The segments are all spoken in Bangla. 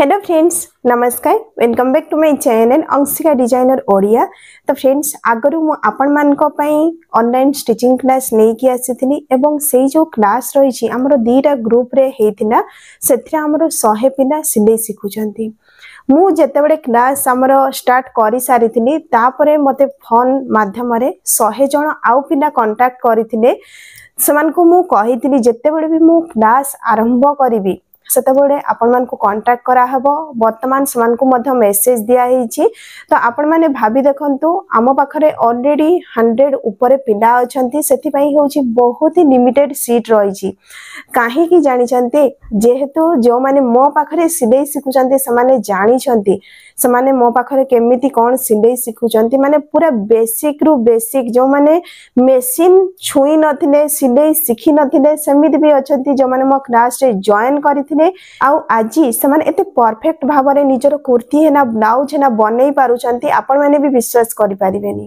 हेलो फ्रेंड्स नमस्कार welcome back to my channel Anshika designer Odia तो फ्रेंड्स आगर मुनल स्टिचिंग क्लास नहीं कि आसी से जो क्लास रही दीटा ग्रुप्रेला से शहे पा सिले शिखुं मुझे बड़े क्लास आम स्टार्ट कर सारी तापर मत फोन मध्यम शहे जन आउ पा कंटाक्ट करते भी मुझ क्लास आरंभ करी ସେତେବେଳେ ଆପଣମାନଙ୍କୁ କଣ୍ଟାକ୍ଟ କରାହେବ ବର୍ତ୍ତମାନ ସେମାନଙ୍କୁ ମଧ୍ୟ ମେସେଜ ଦିଆହେଇଛି ତ ଆପଣମାନେ ଭାବି ଦେଖନ୍ତୁ ଆମ ପାଖରେ ଅଲରେଡ଼ି ହଣ୍ଡ୍ରେଡ଼ ଉପରେ ପିଲା ଅଛନ୍ତି ସେଥିପାଇଁ ହେଉଛି ବହୁତ ହି ଲିମିଟେଡ଼ ସିଟ୍ ରହିଛି କାହିଁକି ଜାଣିଛନ୍ତି ଯେହେତୁ ଯେଉଁମାନେ ମୋ ପାଖରେ ସିଲେଇ ଶିଖୁଛନ୍ତି ସେମାନେ ଜାଣିଛନ୍ତି ସେମାନେ ମୋ ପାଖରେ କେମିତି କ'ଣ ସିଲେଇ ଶିଖୁଛନ୍ତି ମାନେ ପୁରା ବେସିକ୍ରୁ ବେସିକ୍ ଯେଉଁମାନେ ମେସିନ୍ ଛୁଇଁ ନଥିଲେ ସିଲେଇ ଶିଖିନଥିଲେ ସେମିତି ବି ଅଛନ୍ତି ଯେଉଁମାନେ ମୋ କ୍ଲାସ୍ରେ ଜଏନ୍ କରିଥିଲେ ପାରୁଥିଲେ ଆଉ ଆଜି ସେମାନେ ଏତେ ପରଫେକ୍ଟ ଭାବରେ ନିଜର କୁର୍ତ୍ତି ହେନା ବ୍ଲାଉଜ ହେନା ବନେଇ ପାରୁଛନ୍ତି ଆପଣମାନେ ବି ବିଶ୍ୱାସ କରିପାରିବେନି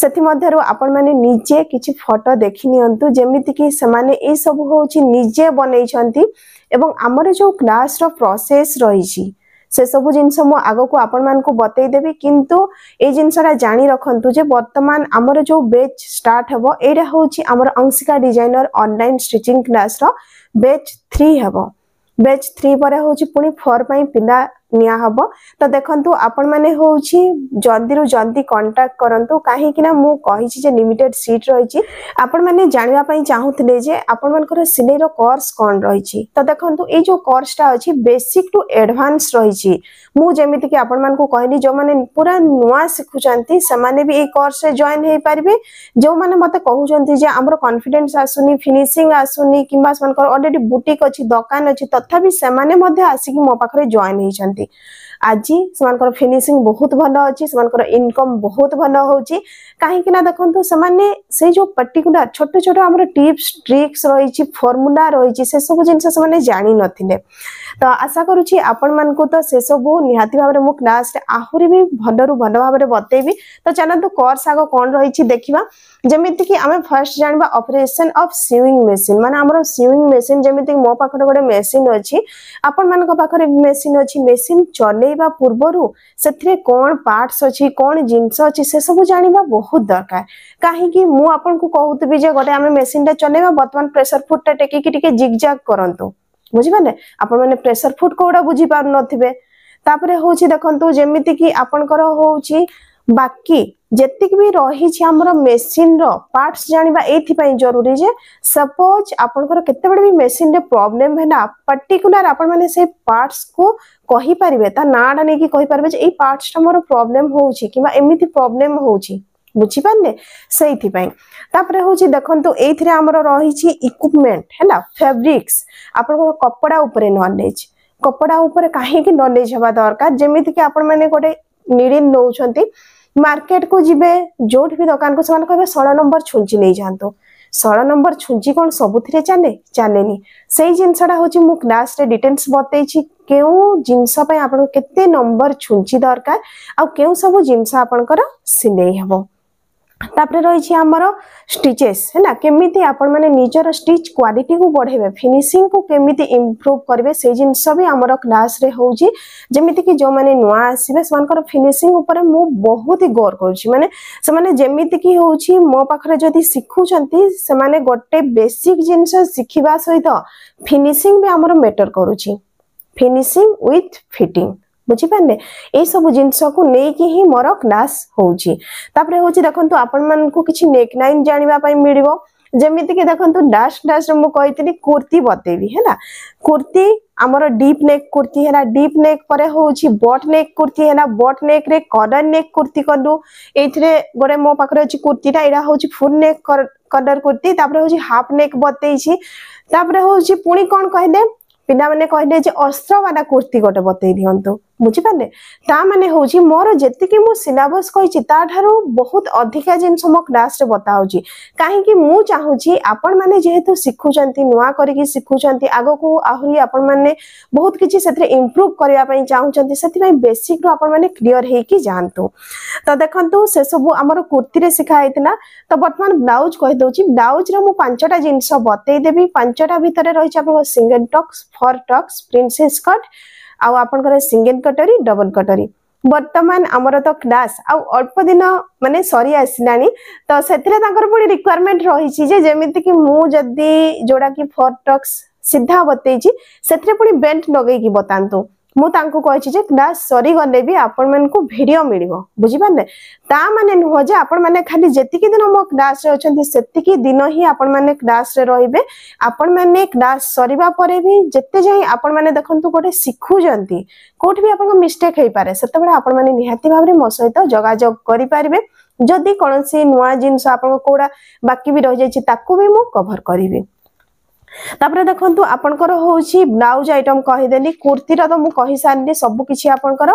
ସେଥିମଧ୍ୟରୁ ଆପଣମାନେ ନିଜେ କିଛି ଫଟୋ ଦେଖିନିଅନ୍ତୁ ଯେମିତିକି ସେମାନେ ଏଇସବୁ ହେଉଛି ନିଜେ ବନେଇଛନ୍ତି ଏବଂ ଆମର ଯେଉଁ କ୍ଲାସ୍ର ପ୍ରୋସେସ୍ ରହିଛି ସେସବୁ ଜିନିଷ ମୁଁ ଆଗକୁ ଆପଣମାନଙ୍କୁ ବତେଇଦେବି କିନ୍ତୁ ଏଇ ଜିନିଷଟା ଜାଣି ରଖନ୍ତୁ ଯେ ବର୍ତ୍ତମାନ ଆମର ଯେଉଁ ବେଚ୍ ଷ୍ଟାର୍ଟ ହେବ ଏଇଟା ହେଉଛି ଆମର ଅଂଶିକା ଡିଜାଇନର ଅନଲାଇନ୍ ଷ୍ଟିଚିଂ କ୍ଲାସ୍ର ବେଚ୍ ଥ୍ରୀ ହେବ बेच थ्री पर हूँ पुणी फोर पर पिला নিয়াহব ତ ଦେଖନ୍ତୁ ଆପଣମାନେ ହେଉଛି ଜଲ୍ଦିରୁ ଜଲ୍ଦି କଣ୍ଟାକ୍ଟ କରନ୍ତୁ କାହିଁକି ନା ମୁଁ କହିଛି ଯେ ଲିମିଟେଡ୍ ସିଟ୍ ରହିଛି ଆପଣମାନେ ଜାଣିବା ପାଇଁ ଚାହୁଁଥିଲେ ଯେ ଆପଣମାନଙ୍କର ସିଲେଇର କୋର୍ସ କ'ଣ ରହିଛି ତ ଦେଖନ୍ତୁ ଏଇ ଯେଉଁ କୋର୍ସଟା ଅଛି ବେସିକ୍ ଟୁ ଆଡଭାନ୍ସ ରହିଛି ମୁଁ ଯେମିତିକି ଆପଣମାନଙ୍କୁ କହିଲି ଯେଉଁମାନେ ପୁରା ନୂଆ ଶିଖୁଛନ୍ତି ସେମାନେ ବି ଏଇ କୋର୍ସରେ ଜଏନ୍ ହେଇପାରିବେ ଯେଉଁମାନେ ମୋତେ କହୁଛନ୍ତି ଯେ ଆମର କନଫିଡେନ୍ସ ଆସୁନି ଫିନିସିଂ ଆସୁନି କିମ୍ବା ସେମାନଙ୍କର ଅଲରେଡି ବୁଟିକ୍ ଅଛି ଦୋକାନ ଅଛି ତଥାପି ସେମାନେ ମଧ୍ୟ ଆସିକି ମୋ ପାଖରେ ଜଏନ୍ ହେଇଛନ୍ତି ଆଜି ସେମାନଙ୍କର ଫିନିସିଂ ବହୁତ ଭଲ ଅଛି ସେମାନଙ୍କର ଇନକମ୍ ବହୁତ ଭଲ ହେଉଛି କାହିଁକି ନା ଦେଖନ୍ତୁ ସେମାନେ ସେଇ ଯୋଉ ପର୍ଟିକୁଲାର ଛୋଟ ଛୋଟ ଆମର ଟିପ୍ସ ଟ୍ରିକ୍ସ ରହିଛି ଫର୍ମୁଲା ରହିଛି ସେସବୁ ଜିନିଷ ସେମାନେ ଜାଣିନଥିଲେ ତ ଆଶା କରୁଛି ଆପଣମାନଙ୍କୁ ତ ସେସବୁ ନିହାତି ଭାବରେ ମୁଁ କ୍ଲାସ୍ରେ ଆହୁରି ବି ଭଲରୁ ଭଲ ଭାବରେ ବତେଇବି ତ ଚାଲନ୍ତୁ କୋର୍ସ ଆଗ କ'ଣ ରହିଛି ଦେଖିବା ଯେମିତିକି ଆମେ ଫାର୍ଷ୍ଟ ଜାଣିବା ଅପରେସନ୍ ଅଫ୍ ସିୱିଂ ମେସିନ୍ ମାନେ ଆମର ସିୱିଂ ମେସିନ୍ ଯେମିତିକି ମୋ ପାଖରେ ଗୋଟେ ମେସିନ୍ ଅଛି ଆପଣମାନଙ୍କ ପାଖରେ ମେସିନ୍ ଅଛି ମେସିନ୍ ଚଲେଇବା ପୂର୍ବରୁ ସେଥିରେ କ'ଣ ପାର୍ଟସ୍ ଅଛି କ'ଣ ଜିନିଷ ଅଛି ସେସବୁ ଜାଣିବା ବହୁତ बहुत दरकार कहीं कहूबी गोटे मेसीन टाइम चलने बर्तमान presser foot time take zigzag कर बुझे आपने प्रेसर फुड कौटा बुझी पार नए हूँ देखो जमीती कि आपंकर बाकी जी भी रही मेसीन रार्टस जाना जरूरी जे सपोज आपत मेसीन रे प्रॉब्लम है पर्टिकुलर से पार्टस को कही पारे नहीं पार्टस टा प्रोब्लेम होम प्रोब्लेम होची বুঝিপারে সেইপাই তাপরে হচ্ছে দেখুন এইথে আমার রয়েছে ইকুইপমেন্ট হল ফেব্রিক্স আপনার কপড়া উপরে নলেজ কপড়া উপরে কাহিকি নলেজ হওয়া দরকার যেমিতিকি আপন মানে গোটে নিড়ি নৌছন্তি মার্কেট কু যাবে যোটি বি দোকান কু সেমানে কইবে 16 নম্বর ছুঞ্চি নেই যাঁতো 16 নম্বর ছুঞ্চি কোন সবুথিরে চালে চালেনি সেই জিনিসটা হচ্ছে মু ক্লাসে ডিটেলস বতেইছি কেউ জিনিস পাই আপনার কেতে নম্বর ছুঞ্চি দরকার আর কেউ সব জিনিস আপনার সিলাই হবো তাপরে রয়েছে আমার স্টিচেস হ্যাঁ কেমিতি আপন মানে নিজের স্টিচ কোয়ালিটি কু বড়াইবে ফিনিশিং কু কেমিতি ইমপ্রুভ করবে সেই জিনিস বি আমার ক্লাসে হচ্ছে যেমিতি কি যে নূয়া আসবে সে ফিনিশিং উপরে মু বহুত গৌর করছি মানে সে যেমিতি কি হচ্ছে মো পাখে যদি শিখুছন্তি সে গোটে বেসিক জিনিস শিখিবা সহ ফিনিশিং বি আমার ম্যাটর করুচি ফিনিশিং উইথ ফিটিং ବୁଝିପାରିଲେ ଏଇସବୁ ଜିନିଷକୁ ନେଇକି ହିଁ ମୋର କ୍ଲାସ୍ ହେଉଛି ତାପରେ ହେଉଛି ଦେଖନ୍ତୁ ଆପଣମାନଙ୍କୁ କିଛି ନେକ୍ ଲାଇନ୍ ଜାଣିବା ପାଇଁ ମିଳିବ ଯେମିତିକି ଦେଖନ୍ତୁ ଡାସ୍ ଡାସ୍ରେ ମୁଁ କହିଥିଲି କୁର୍ତ୍ତୀ ବତେଇବି ହେଲା କୁର୍ତ୍ତୀ ଆମର ଡିପ୍ ନେକ୍ କୁର୍ତ୍ତୀ ହେଲା ଡିପ୍ ନେକ୍ ପରେ ହେଉଛି ବଟ୍ ନେକ୍ କୁର୍ତ୍ତୀ ହେଲା ବଟ୍ ନେକ୍ରେ କଲର୍ ନେକ୍ କୁର୍ତ୍ତୀ କଲୁ ଏଇଥିରେ ଗୋଟେ ମୋ ପାଖରେ ଅଛି କୁର୍ତ୍ତୀଟା ଏଇଟା ହେଉଛି ଫୁଲ୍ ନେକ୍ କଲର୍ କୁର୍ତ୍ତୀ ତାପରେ ହେଉଛି ହାଫ୍ ନେକ୍ ବତେଇଛି ତାପରେ ହେଉଛି ପୁଣି କ'ଣ କହିଲେ ପିଲାମାନେ କହିଲେ ଯେ ଅସ୍ତ୍ରବାଲା କୁର୍ତ୍ତୀ ଗୋଟେ ବତେଇ ଦିଅନ୍ତୁ बुझिपारे ताने मोर जी सिलेबस कही बहुत अधिका जिन क्लास बताऊँ कहीं चाहूँगी आपण मैंने जेहेतु शिखुं नुआ कर आग को आहरी आपण बहुत किसी इम्प्रुव करने चाहते से बेसिक रू आने क्लीयर हो जातु तो देखो से सब आम कुर्ती शिखाही तो बर्तमान ब्लाउज कहीदेज ब्लाउज रचटा जिनस बतईदेवी पांचटा भितर रही single tucks four tucks princess cut ଆଉ ଆପଣଙ୍କର ସିଙ୍ଗଲ କଟୋରୀ ଡବଲ କଟୋରୀ ବର୍ତ୍ତମାନ ଆମର ତ କ୍ଲାସ୍ ଆଉ ଅଳ୍ପ ଦିନ ମାନେ ସରି ଆସିଲାଣି ତ ସେଥିରେ ତାଙ୍କର ପୁଣି ରିକ୍ୱାରମେଣ୍ଟ ରହିଛି ଯେ ଯେମିତିକି ମୁଁ ଯଦି ଯୋଉଟାକି ଫୋର୍ ଟକ୍ସ ସିଧା ବତେଇଛି ସେଥିରେ ପୁଣି ବେଲ୍ଟ ଲଗେଇକି ବତାନ୍ତୁ ମୁଁ ତାଙ୍କୁ କହିଛି ଯେ କ୍ଲାସ୍ ସରିଗଲେ ବି ଆପଣମାନଙ୍କୁ ଭିଡ଼ିଓ ମିଳିବ ବୁଝିପାରିଲେ ତା ମାନେ ନୁହଁ ଯେ ଆପଣମାନେ ଖାଲି ଯେତିକି ଦିନ ମୋ କ୍ଲାସ୍ରେ ଅଛନ୍ତି ସେତିକି ଦିନ ହିଁ ଆପଣମାନେ କ୍ଲାସ୍ରେ ରହିବେ ଆପଣମାନେ କ୍ଲାସ୍ ସରିବା ପରେ ବି ଯେତେ ଯାଇ ଆପଣମାନେ ଦେଖନ୍ତୁ ଗୋଟେ ଶିଖୁଛନ୍ତି କୋଉଠି ବି ଆପଣଙ୍କ ମିଷ୍ଟେକ୍ ହେଇପାରେ ସେତେବେଳେ ଆପଣମାନେ ନିହାତି ଭାବରେ ମୋ ସହିତ ଯୋଗାଯୋଗ କରିପାରିବେ ଯଦି କୌଣସି ନୂଆ ଜିନିଷ ଆପଣଙ୍କ କୋଉଟା ବାକି ବି ରହିଯାଇଛି ତାକୁ ବି ମୁଁ କଭର କରିବି তাপরে দেখন্তু আপনকৰ হଉଛି ব্লাউজ আইটম কহিদেলি কুৰ্তিৰ তো মই কহি সাৰিলি সবু কিছু আপনকৰ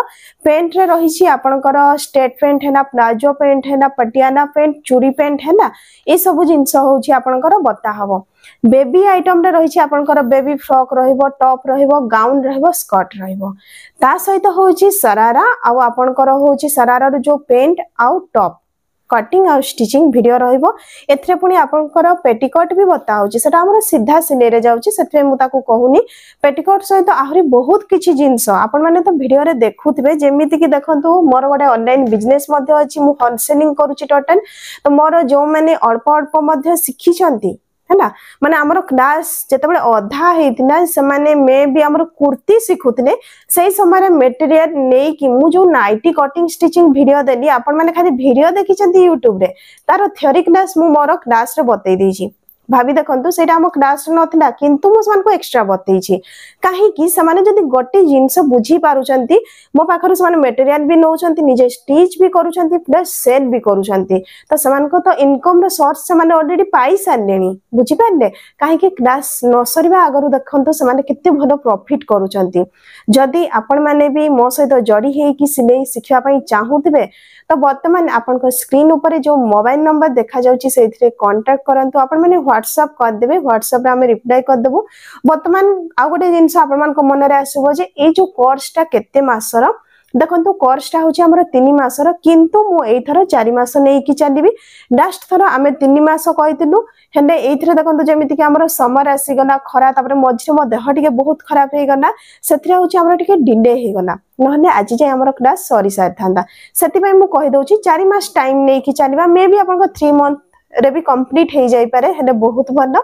পেণ্টৰে ৰহিছি আপনকৰ ষ্টেট পেণ্ট হেনা প্লাজো পেণ্ট হেনা পটিয়ালা পেণ্ট চুৰি পেণ্ট হেনা এই সবু জিনিস হଉଛି আপনকৰ বতা হ'ব বেবি আইটমটা রয়েছে আপনার বেবি ফ্রক রহব টপ রহব গাউন রহব স্কর্ট রহব তা সহিত হচ্ছে সারারা আপনার হচ্ছে সারারার যে প্যান্ট আউ টপ কটিং আউ স্টিচিং ভিডিও রহব এতে পুঁ আপনার পেটিকট বি বতা হচ্ছে সেটা আমার সিধা সিলাইরে যাচ্ছে সেথে তাকে কুনি পেটিকট সহ আহরি বহুত কিছু জিনিস আপন মানে তো ভিডিওরে দেখুবে যেমিতিকি দেখন্তু মোর গোটে অনলাইন বিজনেস মধ্যে অছি মু হোলসেলিং করুছি টোটাল তো মোর যে অল্প অল্প মধ্যে শিখিছন্তি ହେଲା ମାନେ ଆମର କ୍ଲାସ ଯେତେବେଳେ ଅଧା ହେଇଥିଲା ସେମାନେ ମେ ବି ଆମର କୁର୍ତ୍ତି ଶିଖୁଥିଲେ ସେଇ ସମୟରେ ମେଟେରିଆଲ ନେଇକି ମୁଁ ଯୋଉ ନାଇଟି କଟିଂ ଷ୍ଟିଚିଂ ଭିଡିଓ ଦେଲି ଆପଣମାନେ ଖାଲି ଭିଡିଓ ଦେଖିଛନ୍ତି ୟୁଟ୍ୟୁବରେ ତାର ଥିଓରି କ୍ଲାସ ମୁଁ ମୋର କ୍ଲାସରେ ବତେଇ ଦେଇଛି ভাবি দেখন্তু সেটা ଆମ କ୍ଲାସରେ ନଥିଲା କିନ୍ତୁ ମୁଁ ସେମାନଙ୍କୁ ଏକ୍ସଟ୍ରା ବତେଇଛି କାହିଁକି ସେମାନେ ଯଦି ଗୋଟେ ଜିନିଷ ବୁଝି ପାରୁଛନ୍ତି ମୋ ପାଖରୁ ସେମାନେ ମେଟେରିଆଲ ବି ନେଉଛନ୍ତି ନିଜେ ଷ୍ଟିଚ୍ ବି କରୁଛନ୍ତି ପ୍ଲସ୍ ସେଲ୍ ବି କରୁଛନ୍ତି ତ ସେମାନଙ୍କ ତ ଇନକମ୍ର ସୋର୍ସ ସେମାନେ ଅଲରେଡି ପାଇସାରିଲେଣି ବୁଝିପାରିଲେ କାହିଁକି କ୍ଲାସ୍ ନ ସରିବା ଆଗରୁ ଦେଖନ୍ତୁ ସେମାନେ କେତେ ଭଲ ପ୍ରଫିଟ୍ କରୁଛନ୍ତି ଯଦି ଆପଣମାନେ ବି ମୋ ସହିତ ଜଡ଼ି ହେଇକି ସିଲେଇ ଶିଖିବା ପାଇଁ ଚାହୁଁଥିବେ ତ ବର୍ତ୍ତମାନ ଆପଣଙ୍କ ସ୍କ୍ରିନ୍ ଉପରେ ଯେଉଁ ମୋବାଇଲ ନମ୍ବର ଦେଖାଯାଉଛି ସେଇଥିରେ କଣ୍ଟାକ୍ଟ କରନ୍ତୁ ଆପଣମାନେ হোয়াটসঅপ କରିଦେବେ হোয়াটসঅপରେ ଆମେ ରିପ୍ଲାଏ କରିଦେବୁ ବର୍ତ୍ତମାନ ଆଉ ଗୋଟେ ଜିନିଷ ଆପଣମାନଙ୍କ ମନରେ ଆସିବ ଯେ ଏଇ ଯୋଉ କୋର୍ସଟା କେତେ ମାସର ଦେଖନ୍ତୁ କୋର୍ସଟା ହେଉଛି ଆମର ତିନି ମାସର କିନ୍ତୁ ମୁଁ ଏଇଥର ଚାରି ମାସ ନେଇକି ଚାଲିବି ଲାଷ୍ଟ ଥର ଆମେ ତିନି ମାସ କହିଥିଲୁ ହେଲେ ଏଇଥିରେ ଦେଖନ୍ତୁ ଯେମିତିକି ଆମର ସମର ଆସିଗଲା ଖରା ତାପରେ ମଝିରେ ମୋ ଦେହ ଟିକେ ବହୁତ ଖରାପ ହେଇଗଲା ସେଥିରେ ହେଉଛି ଆମର ଟିକେ ଡିଲେ ହେଇଗଲା ନହେଲେ ଆଜି ଯାଏ ଆମର କ୍ଲାସ୍ ସରି ସାରିଥାନ୍ତା ସେଥିପାଇଁ ମୁଁ କହିଦେଉଛି ଚାରି ମାସ ଟାଇମ୍ ନେଇକି ଚାଲିବା ମେ ବି ଆପଣଙ୍କ ଥ୍ରୀ ମନ୍ଥ রে বি কমপ্লিট হয়ে যাইপরে সেটা বহুত ভাল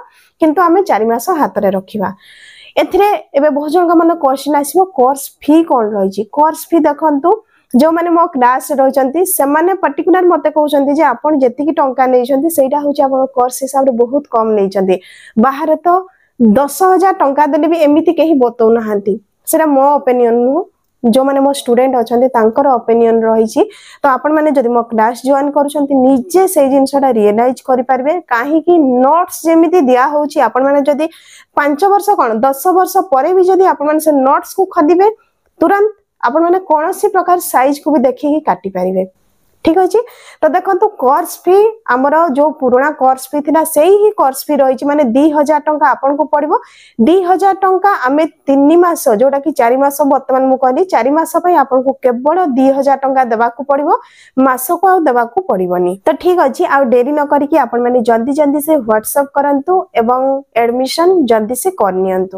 কিন্তু আমি চারি মাস হাতরে রখিবা এথিরে এবে বহু জনক মান কোশ্চিন আসিব কোর্স ফি কোন রয়েছে কোর্স ফি দেখন্তু ଯେଉଁମାନେ ମୋ କ୍ଲାସ୍ରେ ରହିଛନ୍ତି ସେମାନେ ପର୍ଟିକୁଲାର ମୋତେ କହୁଛନ୍ତି ଯେ ଆପଣ ଯେତିକି ଟଙ୍କା ନେଇଛନ୍ତି ସେଇଟା ହେଉଛି ଆପଣ କୋର୍ସ ହିସାବରେ ବହୁତ କମ୍ ନେଇଛନ୍ତି ବାହାରେ ତ ଦଶ ହଜାର ଟଙ୍କା ଦେଲେ ବି ଏମିତି କେହି ବତଉନାହାନ୍ତି ସେଇଟା ମୋ ଓପିନିଅନ୍ ନୁହଁ ଯେଉଁମାନେ ମୋ ଷ୍ଟୁଡେଣ୍ଟ ଅଛନ୍ତି ତାଙ୍କର ଓପିନିଅନ୍ ରହିଛି ତ ଆପଣମାନେ ଯଦି ମୋ କ୍ଲାସ୍ ଜଏନ୍ କରୁଛନ୍ତି ନିଜେ ସେଇ ଜିନିଷଟା ରିଏଲାଇଜ୍ କରିପାରିବେ କାହିଁକି ନଟ୍ସ ଯେମିତି ଦିଆହେଉଛି ଆପଣମାନେ ଯଦି ପାଞ୍ଚ ବର୍ଷ କ'ଣ ଦଶ ବର୍ଷ ପରେ ବି ଯଦି ଆପଣମାନେ ସେ ନଟ୍ସକୁ ଖଦିବେ ତୁରନ୍ତ ଆପଣମାନେ କୌଣସି ପ୍ରକାର ସାଇଜ୍କୁ ବି ଦେଖିକି କାଟିପାରିବେ ঠিক আছে ତ ଦେଖନ୍ତୁ କୋର୍ସ ଫି ଆମର ଯୋଉ ପୁରୁଣା କୋର୍ସ ଫି ଥିଲା ସେଇ ହିଁ କୋର୍ସ ଫି ରହିଛି ମାନେ ଦି ହଜାର ଟଙ୍କା ଆପଣଙ୍କୁ ପଡିବ ଦି ହଜାର ଟଙ୍କା ଆମେ ତିନି ମାସ ଯୋଉଟା କି ଚାରି ମାସ ବର୍ତ୍ତମାନ ମୁଁ କହିଲି ଚାରି ମାସ ପାଇଁ ଆପଣଙ୍କୁ କେବଳ ଦି ହଜାର ଟଙ୍କା ଦେବାକୁ ପଡିବ ମାସକୁ ଆଉ ଦେବାକୁ ପଡିବନି ତ ଠିକ ଅଛି ଆଉ ଡେରି ନ କରିକି ଆପଣମାନେ ଜଲ୍ଦି ଜଲ୍ଦି ସେ ହ୍ୱାଟ୍ସଆପ୍ କରନ୍ତୁ ଏବଂ ଆଡମିସନ ଜଲ୍ଦି ସେ କରିନିଅନ୍ତୁ